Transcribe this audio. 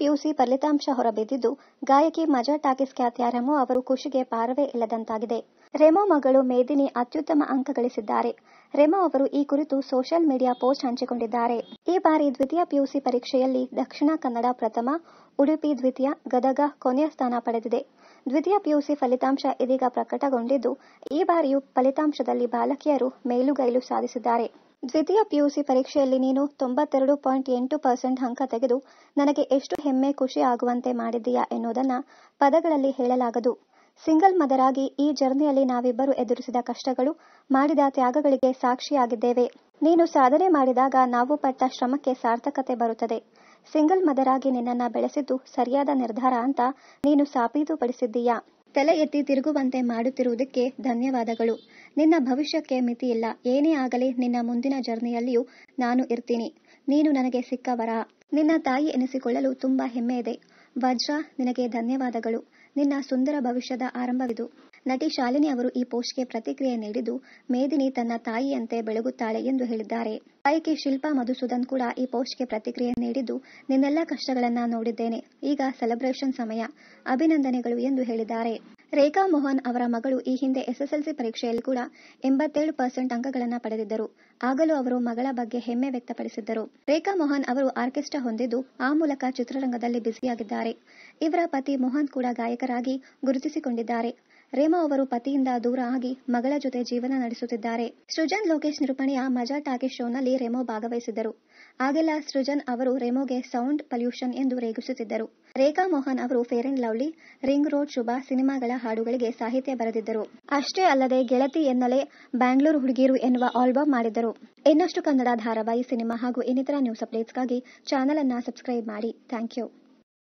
PUC ಫಲಿತಾಂಶ ಹೊರಬಿದ್ದಿದ್ದು ಗಾಯಕಿ ಮಜಾ ಟಾಕಿಸ್ ಖ್ಯಾತಿಯ ರೆಮೋ ಅವರು ಖುಷಿಗೆ ಪಾರವೇ ಇಲ್ಲದಂತಾಗಿದೆ ರೆಮೋ ಮಗಳು ಮೇದಿನಿ ಅತ್ಯುತ್ತಮ ಅಂಕ ಗಳಿಸಿದ್ದಾರೆ ರೆಮೋ ಅವರು ಈ ಕುರಿತು ಸೋಷಿಯಲ್ ಮೀಡಿಯಾ ಪೋಸ್ಟ್ ಹಂಚಿಕೊಂಡಿದ್ದಾರೆ ಈ ಬಾರಿ ದ್ವಿತೀಯ ಪಿಯುಸಿ ಪರೀಕ್ಷೆಯಲ್ಲಿ ದಕ್ಷಿಣ ಕನ್ನಡ ಪ್ರಥಮ ಉಡುಪಿ ದ್ವಿತೀಯ ಗದಗ ಕೊನೆಯ ಸ್ಥಾನ ಪಡೆದಿದೆ ದ್ವಿತೀಯ ಪಿಯುಸಿ ಫಲಿತಾಂಶ ಇದೀಗ ಪ್ರಕಟಗೊಂಡಿದ್ದು ಈ ಬಾರಿಯೂ ಫಲಿತಾಂಶದಲ್ಲಿ ಬಾಲಕಿಯರು ಮೇಲುಗೈಲು ಸಾಧಿಸಿದ್ದಾರೆ ದ್ವಿತೀಯ ಪಿಯುಸಿ ಪರೀಕ್ಷೆಯಲ್ಲಿ ನೀನು ತೊಂಬತ್ತೆರಡು ಪಾಯಿಂಟ್ ಎಂಟು ಪರ್ಸೆಂಟ್ ಅಂಕ ತೆಗೆದು ನನಗೆ ಎಷ್ಟು ಹೆಮ್ಮೆ ಖುಷಿ ಆಗುವಂತೆ ಮಾಡಿದ್ದೀಯಾ ಎನ್ನುವುದನ್ನು ಪದಗಳಲ್ಲಿ ಹೇಳಲಾಗದು ಸಿಂಗಲ್ ಮದರ್ ಆಗಿ ಈ ಜರ್ನಿಯಲ್ಲಿ ನಾವಿಬ್ಬರು ಎದುರಿಸಿದ ಕಷ್ಟಗಳು ಮಾಡಿದ ತ್ಯಾಗಗಳಿಗೆ ಸಾಕ್ಷಿಯಾಗಿದ್ದೇವೆ ನೀನು ಸಾಧನೆ ಮಾಡಿದಾಗ ನಾವು ಪಟ್ಟ ಶ್ರಮಕ್ಕೆ ಸಾರ್ಥಕತೆ ಬರುತ್ತದೆ ಸಿಂಗಲ್ ಮದರ್ ಆಗಿ ನಿನ್ನನ್ನು ಬೆಳೆಸಿದ್ದು ಸರಿಯಾದ ನಿರ್ಧಾರ ಅಂತ ನೀನು ಸಾಬೀತುಪಡಿಸಿದ್ದೀಯಾ ತಲೆ ಎತ್ತಿ ತಿರುಗುವಂತೆ ಮಾಡುತ್ತಿರುವುದಕ್ಕೆ ಧನ್ಯವಾದಗಳು ನಿನ್ನ ಭವಿಷ್ಯಕ್ಕೆ ಮಿತಿಯಿಲ್ಲ ಏನೇ ಆಗಲಿ ನಿನ್ನ ಮುಂದಿನ ಜರ್ನಿಯಲ್ಲಿಯೂ ನಾನು ಇರ್ತೀನಿ ನೀನು ನನಗೆ ಸಿಕ್ಕವರಾ ನಿನ್ನ ತಾಯಿ ಎನಿಸಿಕೊಳ್ಳಲು ತುಂಬಾ ಹೆಮ್ಮೆ ಇದೆ ವಜ್ರ ನಿನಗೆ ಧನ್ಯವಾದಗಳು ನಿನ್ನ ಸುಂದರ ಭವಿಷ್ಯದ ಆರಂಭವಿದು ನಟಿ ಶಾಲಿನಿ ಅವರು ಈ ಪೋಸ್ಟ್ಗೆ ಪ್ರತಿಕ್ರಿಯೆ ನೀಡಿದ್ದು ಮೇದಿನಿ ತನ್ನ ತಾಯಿಯಂತೆ ಬೆಳಗುತ್ತಾಳೆ ಎಂದು ಹೇಳಿದ್ದಾರೆ ಗಾಯಕಿ ಶಿಲ್ಪಾ ಮಧುಸೂದನ್ ಕೂಡ ಈ ಪೋಸ್ಟ್ಗೆ ಪ್ರತಿಕ್ರಿಯೆ ನೀಡಿದ್ದು ನಿನ್ನೆಲ್ಲಾ ಕಷ್ಟಗಳನ್ನ ನೋಡಿದ್ದೇನೆ ಈಗ ಸೆಲೆಬ್ರೇಷನ್ ಸಮಯ ಅಭಿನಂದನೆಗಳು ಎಂದು ಹೇಳಿದ್ದಾರೆ ರೇಖಾ ಮೋಹನ್ ಅವರ ಮಗಳು ಈ ಹಿಂದೆ ಎಸ್ಎಸ್ಎಲ್ಸಿ ಪರೀಕ್ಷೆಯಲ್ಲಿ ಕೂಡ ಎಂಬತ್ತೇಳು ಪರ್ಸೆಂಟ್ ಅಂಕಗಳನ್ನು ಪಡೆದಿದ್ದರು ಆಗಲೂ ಅವರು ಮಗಳ ಬಗ್ಗೆ ಹೆಮ್ಮೆ ವ್ಯಕ್ತಪಡಿಸಿದ್ದರು ರೇಖಾ ಮೋಹನ್ ಅವರು ಆರ್ಕೆಸ್ಟ್ರಾ ಹೊಂದಿದ್ದು ಆ ಮೂಲಕ ಚಿತ್ರರಂಗದಲ್ಲಿ ಬ್ಯುಸಿಯಾಗಿದ್ದಾರೆ ಇವರ ಪತಿ ಮೋಹನ್ ಕೂಡ ಗಾಯಕರಾಗಿ ಗುರುತಿಸಿಕೊಂಡಿದ್ದಾರೆ ರೇಮಾ ಅವರು ಪತಿಯಿಂದ ದೂರ ಆಗಿ ಮಗಳ ಜೊತೆ ಜೀವನ ನಡೆಸುತ್ತಿದ್ದಾರೆ ಸೃಜನ್ ಲೋಕೇಶ್ ನಿರೂಪಣೆಯ ಮಜಾ ಟಾಕೀಸ್ ಶೋನಲ್ಲಿ ರೇಮೋ ಭಾಗವಹಿಸಿದ್ದರು ಆಗೆಲ್ಲ ಸೃಜನ್ ಅವರು ರೇಮೋಗೆ ಸೌಂಡ್ ಪಲ್ಯೂಷನ್ ಎಂದು ರೇಗಿಸುತ್ತಿದ್ದರು ರೇಖಾ ಮೋಹನ್ ಅವರು Fair and Lovely ring road ಶುಭ ಸಿನಿಮಾಗಳ ಹಾಡುಗಳಿಗೆ ಸಾಹಿತ್ಯ ಬರೆದಿದ್ದರು ಅಷ್ಟೇ ಅಲ್ಲದೆ ಗೆಳತಿ ಎನ್ನಲೆ ಬ್ಯಾಂಗ್ಳೂರು ಹುಡುಗೀರು ಎನ್ನುವ ಆಲ್ಬಮ್ ಮಾಡಿದ್ದರು ಇನ್ನಷ್ಟು ಕನ್ನಡ ಧಾರಾವಾಹಿ ಸಿನಿಮಾ ಹಾಗೂ ಇನ್ನಿತರ ನ್ಯೂಸ್ ಅಪ್ಡೇಟ್ಸ್ಗಾಗಿ ಚಾನೆಲ್ ಅನ್ನ ಸಬ್ಸ್ಕ್ರೈಬ್ ಮಾಡಿ ಥ್ಯಾಂಕ್ ಯು